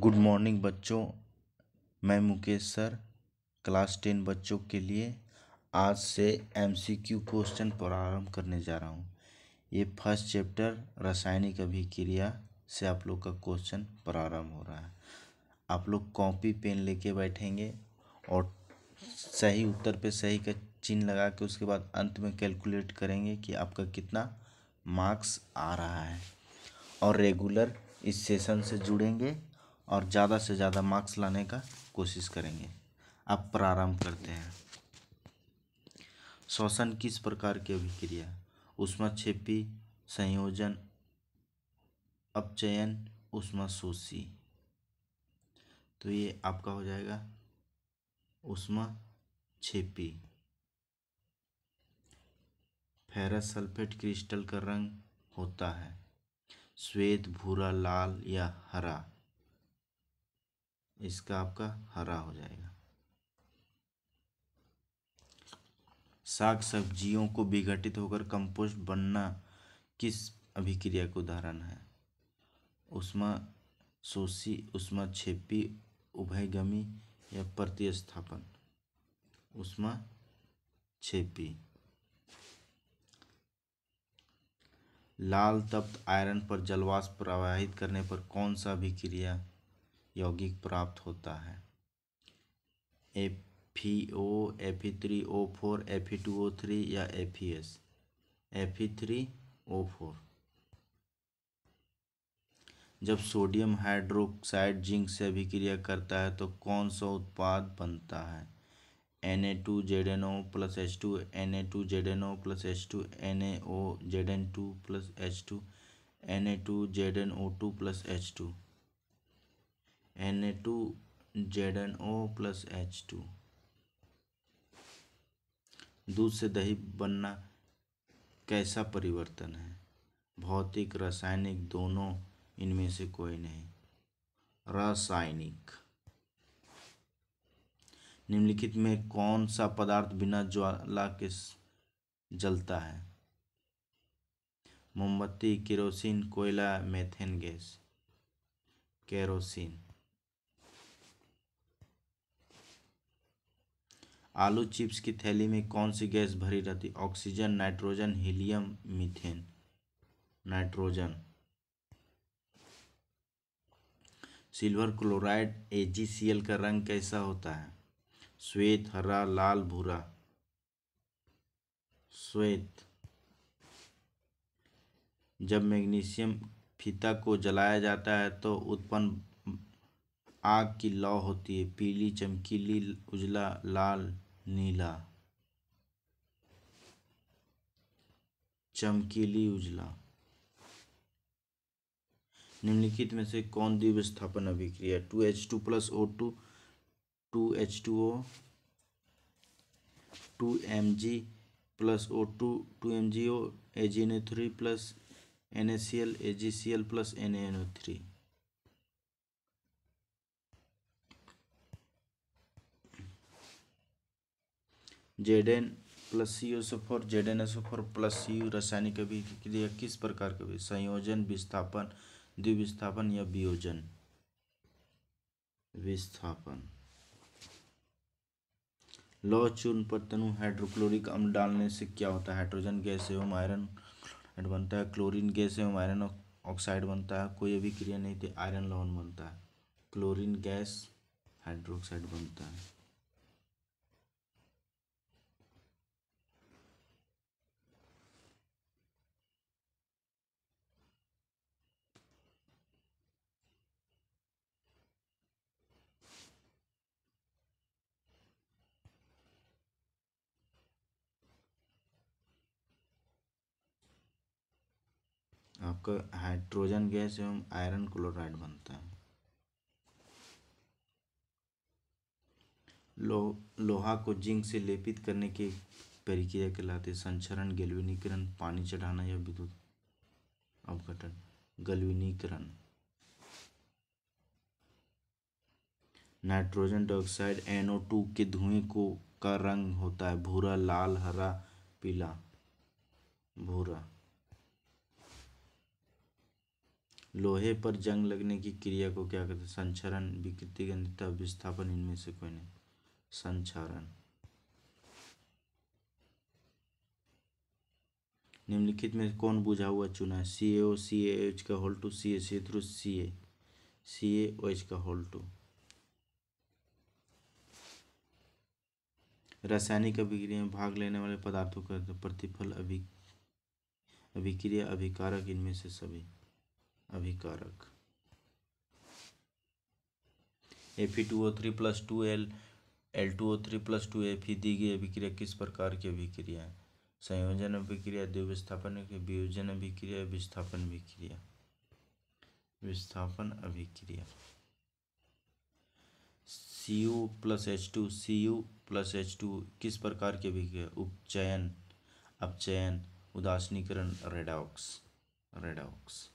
good morning बच्चों मैं Mukesh sir class ten बच्चों के लिए आज से एमसीक्यू क्वेश्चन प्रारंभ करने जा रहा हूँ ये फर्स्ट चैप्टर रासायनिक अभिक्रिया से आप लोग का क्वेश्चन प्रारंभ हो रहा है आप लोग कॉपी पेन लेके बैठेंगे और सही उत्तर पे सही का चिन्ह लगा के उसके बाद अंत में कैलकुलेट करेंगे कि आपका कितना मार्क्स आ रहा है और रेगुलर इस सेशन से जुड़ेंगे और ज़्यादा से ज़्यादा मार्क्स लाने का कोशिश करेंगे अब प्रारंभ करते हैं श्वसन किस प्रकार की अभिक्रिया छिपी संयोजन अपचयन शोषी तो ये आपका हो जाएगा उष्माक्षेपी फेरस सल्फेट क्रिस्टल का रंग होता है श्वेत भूरा लाल या हरा इसका आपका हरा हो जाएगा साग सब्जियों को विघटित होकर कंपोस्ट बनना किस अभिक्रिया का उदाहरण है उष्मा शोषी उष्मा छेपी उभयगमी या प्रतिस्थापन उष्मा छेपी लाल तप्त आयरन पर जलवाष्प प्रवाहित करने पर कौन सा अभिक्रिया यौगिक प्राप्त होता है F E O F E three O four F E two O three या F E S F E three O four जब सोडियम हाइड्रोक्साइड जिंक से अभिक्रिया करता है तो कौन सा उत्पाद बनता है N A two Z N O plus H two N A two Z N O plus H two N A O Z N two plus H two N A two Z N O two plus H two N A two Z N O plus H two दूध से दही बनना कैसा परिवर्तन है भौतिक रासायनिक दोनों इनमें से कोई नहीं रासायनिक निम्नलिखित में कौन सा पदार्थ बिना ज्वाला के जलता है मोमबत्ती केरोसिन कोयला मेथेन गैस केरोसिन आलू चिप्स की थैली में कौन सी गैस भरी रहती oxygen nitrogen helium methane nitrogen silver chloride AgCl का रंग कैसा होता है श्वेत हरा लाल भूरा श्वेत जब मैग्नीशियम फीता को जलाया जाता है तो उत्पन्न आग की लौ होती है पीली चमकीली उजला लाल नीला चमकीली उजला निम्नलिखित में से कौन स्थापन अभिक्रिया two H two plus O two two H two O two M G plus O two two M G O A G N A three plus N A C L A G C L plus N A N O three Z N plus C S Z N four plus C रासायनिक अभिक्रिया किस प्रकार की संयोजन विस्थापन द्विविस्थापन या वियोजन विस्थापन लौह चूर्ण पर तनु हाइड्रोक्लोरिक अम्ल डालने से क्या होता है हाइड्रोजन गैस एवं आयरन ऑक्साइड बनता है क्लोरीन गैस एवं आयरन ऑक्साइड बनता है कोई अभिक्रिया नहीं थी आयरन लवण बनता है क्लोरीन गैस हाइड्रोक्साइड बनता है आपका हाइड्रोजन गैस एवं आयरन क्लोराइड बनता है लो लोहा को जिंक से लेपित करने की प्रक्रिया कहलाती संचरण गैल्वेनीकरण पानी चढ़ाना या विद्युत अवघटन गलविनीकरण नाइट्रोजन डाइऑक्साइड एनओ टू के धुएं को का रंग होता है भूरा लाल हरा पीला भूरा लोहे पर जंग लगने की क्रिया को क्या कहते हैं संचरण विकृति गंधता विस्थापन इनमें से कोई नहीं संचरण निम्नलिखित में कौन बुझा हुआ चुना है सी ए सी एच का whole two C A C three C A C H का होल टू रासायनिक अभिक्रिया में भाग लेने वाले पदार्थों का प्रतिफल अभिक्रिया अभिकारक इनमें से सभी अभिकारक F E two O three plus two L L two O three plus two F E दी गई अभिक्रिया किस प्रकार की अभिक्रिया है संयोजन अभिक्रिया द्विविस्थापन वियोजन अभिक्रिया विस्थापन अभिक्रिया विस्थापन अभिक्रिया C U plus H two C U plus H two किस प्रकार की अभिक्रिया उपचयन अपचयन उदासनीकरण रेडॉक्स रेडॉक्स